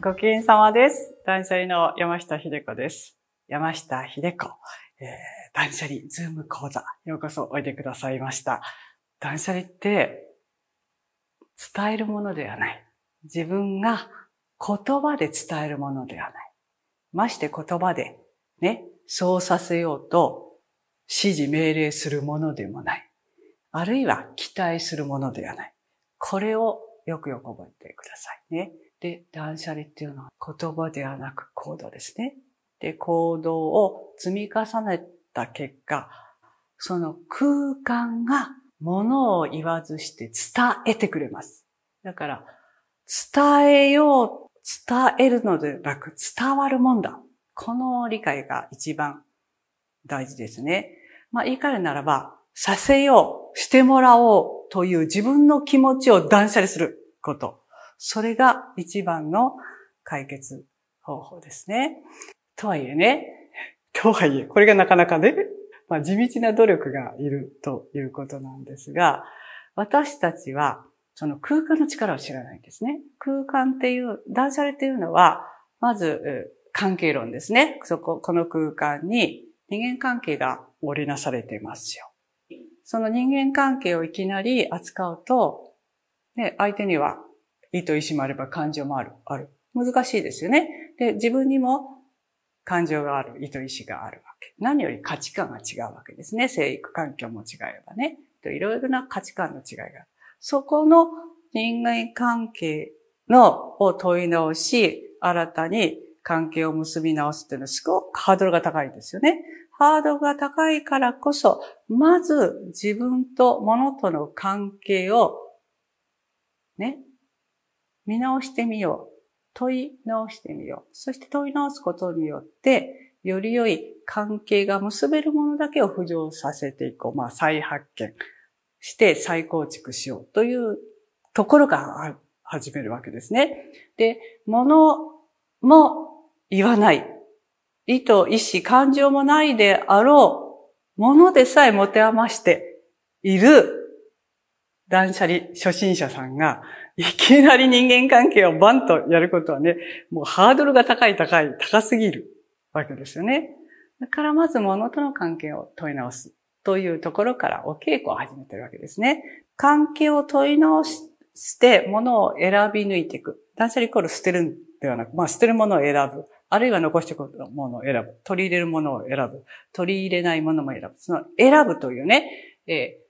ごきげんさまです。断捨離の山下秀子です。山下秀子、えー、断捨離ズーム講座、ようこそおいでくださいました。断捨離って、伝えるものではない。自分が言葉で伝えるものではない。まして言葉で、ね、そうさせようと指示命令するものでもない。あるいは期待するものではない。これをよくよく覚えてくださいね。で、断捨離っていうのは言葉ではなく行動ですね。で、行動を積み重ねた結果、その空間が物を言わずして伝えてくれます。だから、伝えよう、伝えるのではなく伝わるもんだ。この理解が一番大事ですね。まあ言い換えるならば、させよう、してもらおうという自分の気持ちを断捨離すること。それが一番の解決方法ですね。とはいえね、とはいえ、これがなかなかね、まあ、地道な努力がいるということなんですが、私たちはその空間の力を知らないんですね。空間っていう、断捨離っていうのは、まず関係論ですね。そこ、この空間に人間関係が織りなされていますよ。その人間関係をいきなり扱うと、ね、相手には意と意志もあれば感情もある、ある。難しいですよね。で、自分にも感情がある、意と意志があるわけ。何より価値観が違うわけですね。生育環境も違えばね。いろいろな価値観の違いがある。そこの人間関係の、を問い直し、新たに関係を結び直すっていうのはすごくハードルが高いんですよね。ハードルが高いからこそ、まず自分と物との関係をね、見直してみよう。問い直してみよう。そして問い直すことによって、より良い関係が結べるものだけを浮上させていこう。まあ、再発見して再構築しようというところが始めるわけですね。で、物も言わない。意図、意志、感情もないであろう。ものでさえ持て余している断捨離初心者さんが、いきなり人間関係をバンとやることはね、もうハードルが高い高い、高すぎるわけですよね。だからまず物との関係を問い直すというところからお稽古を始めてるわけですね。関係を問い直して物を選び抜いていく。断捨離イコール捨てるんではなく、まあ捨てるものを選ぶ。あるいは残してくるものを選ぶ。取り入れるものを選ぶ。取り入れないものも選ぶ。その選ぶというね、えー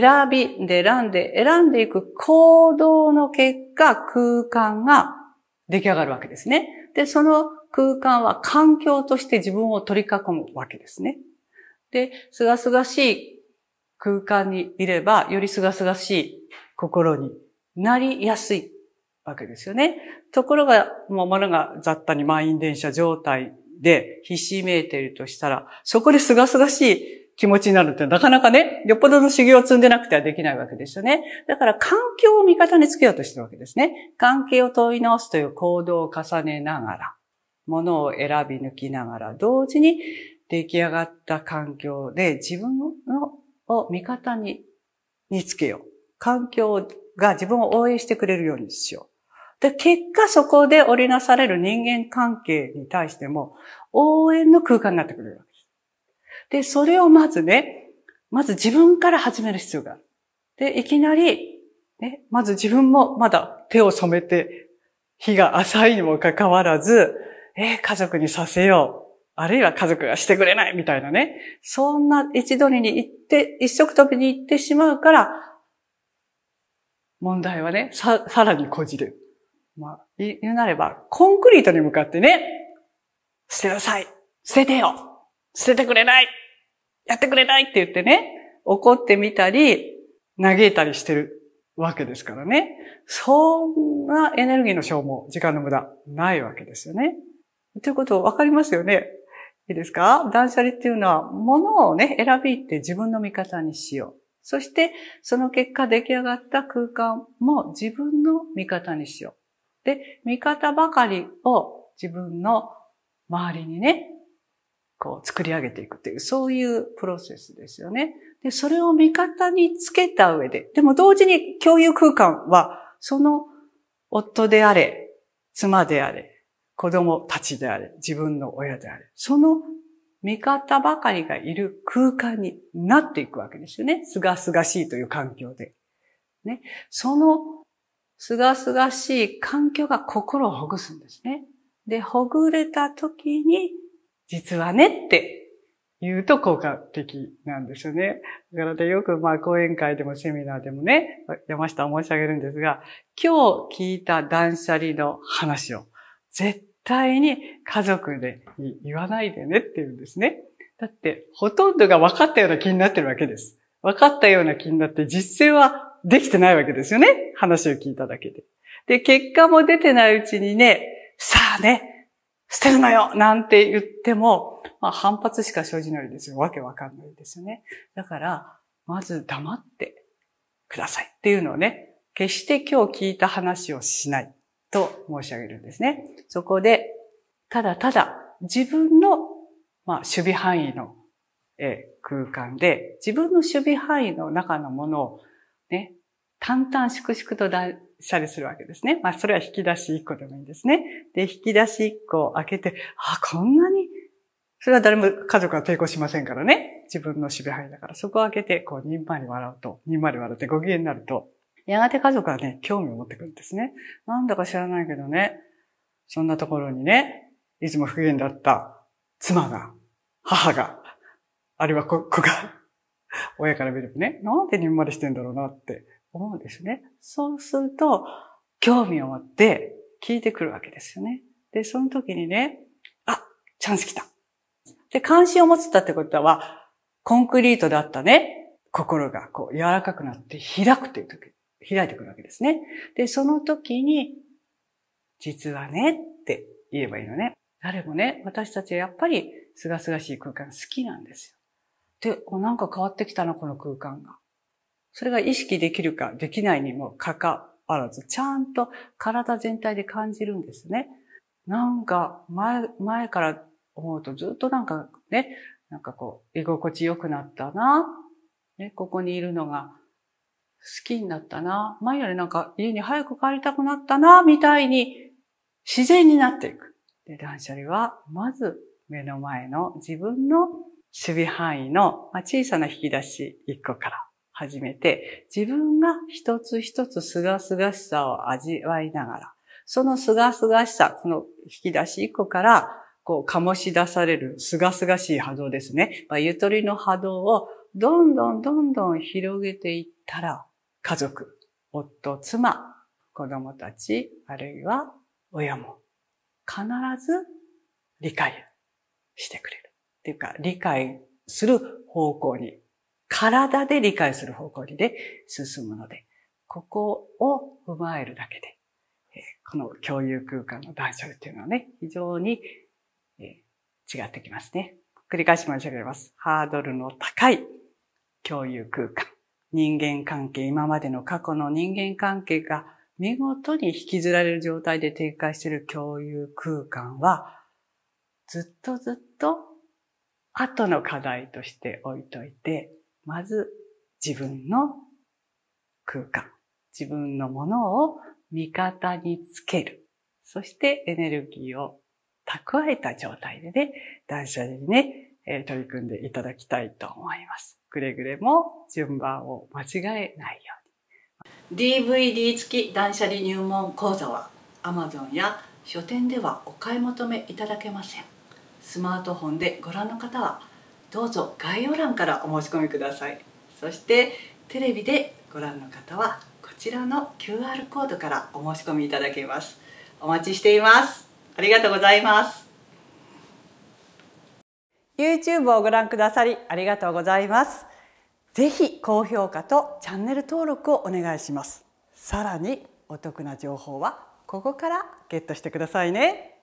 選びで選んで選んでいく行動の結果空間が出来上がるわけですね。で、その空間は環境として自分を取り囲むわけですね。で、すがすがしい空間にいれば、よりすがすがしい心になりやすいわけですよね。ところが、もう物が雑多に満員電車状態でひしめいているとしたら、そこですがすがしい気持ちになるってなかなかね、よっぽどの修行を積んでなくてはできないわけですよね。だから環境を味方につけようとしてるわけですね。関係を問い直すという行動を重ねながら、ものを選び抜きながら、同時に出来上がった環境で自分のを味方に、につけよう。環境が自分を応援してくれるようにしよう。で、結果そこで織りなされる人間関係に対しても、応援の空間になってくれるわけ。で、それをまずね、まず自分から始める必要がある。で、いきなり、ね、まず自分もまだ手を染めて、日が浅いにもかかわらず、えー、家族にさせよう。あるいは家族がしてくれないみたいなね。そんな一度に行って、一足飛びに行ってしまうから、問題はね、さ、さらにこじる。まあ、言うなれば、コンクリートに向かってね、捨てなさい捨ててよ捨ててくれないやってくれないって言ってね、怒ってみたり、嘆いたりしてるわけですからね。そんなエネルギーの消耗、時間の無駄、ないわけですよね。ということをわかりますよね。いいですか断捨離っていうのは、ものをね、選びって自分の味方にしよう。そして、その結果出来上がった空間も自分の味方にしよう。で、味方ばかりを自分の周りにね、こう作り上げていくという、そういうプロセスですよね。で、それを味方につけた上で、でも同時に共有空間は、その夫であれ、妻であれ、子供たちであれ、自分の親であれ、その味方ばかりがいる空間になっていくわけですよね。すがすがしいという環境で。ね。そのすがすがしい環境が心をほぐすんですね。で、ほぐれた時に実はねって言うと効果的なんですよね。だからでよくまあ講演会でもセミナーでもね、山下申し上げるんですが、今日聞いた断捨離の話を絶対に家族で言わないでねっていうんですね。だってほとんどが分かったような気になってるわけです。分かったような気になって実践はできてないわけですよね。話を聞いただけで。で、結果も出てないうちにね、さあね、捨てるなよなんて言っても、まあ、反発しか生じないですよ。わけわかんないですよね。だから、まず黙ってくださいっていうのをね、決して今日聞いた話をしないと申し上げるんですね。そこで、ただただ自分の、まあ、守備範囲の、え空間で、自分の守備範囲の中のものをね、淡々粛々と断捨離するわけですね。まあ、それは引き出し1個でもいいんですね。で、引き出し1個を開けて、あ、こんなに、それは誰も家族は抵抗しませんからね。自分の守備範囲だから、そこを開けて、こう、にんまり笑うと、にんまり笑ってご機嫌になると、やがて家族はね、興味を持ってくるんですね。なんだか知らないけどね、そんなところにね、いつも不機嫌だった妻が、母が、あるいは子が、親から見るとね、なんでにんまりしてんだろうなって思うんですね。そうすると、興味を持って聞いてくるわけですよね。で、その時にね、あ、チャンス来た。で、関心を持つたってことは、コンクリートだったね、心がこう柔らかくなって開くという時、開いてくるわけですね。で、その時に、実はねって言えばいいのね。誰もね、私たちはやっぱり、すがすがしい空間好きなんですよ。で、なんか変わってきたな、この空間が。それが意識できるかできないにもかかわらず、ちゃんと体全体で感じるんですね。なんか前、前から思うとずっとなんかね、なんかこう、居心地良くなったな。ね、ここにいるのが好きになったな。前よりなんか家に早く帰りたくなったな、みたいに自然になっていく。で、断捨離は、まず目の前の自分の守備範囲の小さな引き出し1個から始めて、自分が一つ一つすがすがしさを味わいながら、そのすがすがしさ、この引き出し一個から、こう、醸し出されるすがすがしい波動ですね。まあ、ゆとりの波動をどんどんどんどん広げていったら、家族、夫、妻、子供たち、あるいは親も、必ず理解してくれる。っていうか、理解する方向に体で理解する方向に進むので、ここを踏まえるだけで、この共有空間の断捨とっていうのはね、非常に違ってきますね。繰り返し申し上げます。ハードルの高い共有空間。人間関係、今までの過去の人間関係が見事に引きずられる状態で展開している共有空間は、ずっとずっと後の課題として置いといて、まず自分の空間、自分のものを味方につける。そしてエネルギーを蓄えた状態でね、断捨離にね、え取り組んでいただきたいと思います。くれぐれも順番を間違えないように。DVD 付き断捨離入門講座は Amazon や書店ではお買い求めいただけません。スマートフォンでご覧の方はどうぞ概要欄からお申し込みくださいそしてテレビでご覧の方はこちらの QR コードからお申し込みいただけますお待ちしていますありがとうございます YouTube をご覧くださりありがとうございますぜひ高評価とチャンネル登録をお願いしますさらにお得な情報はここからゲットしてくださいね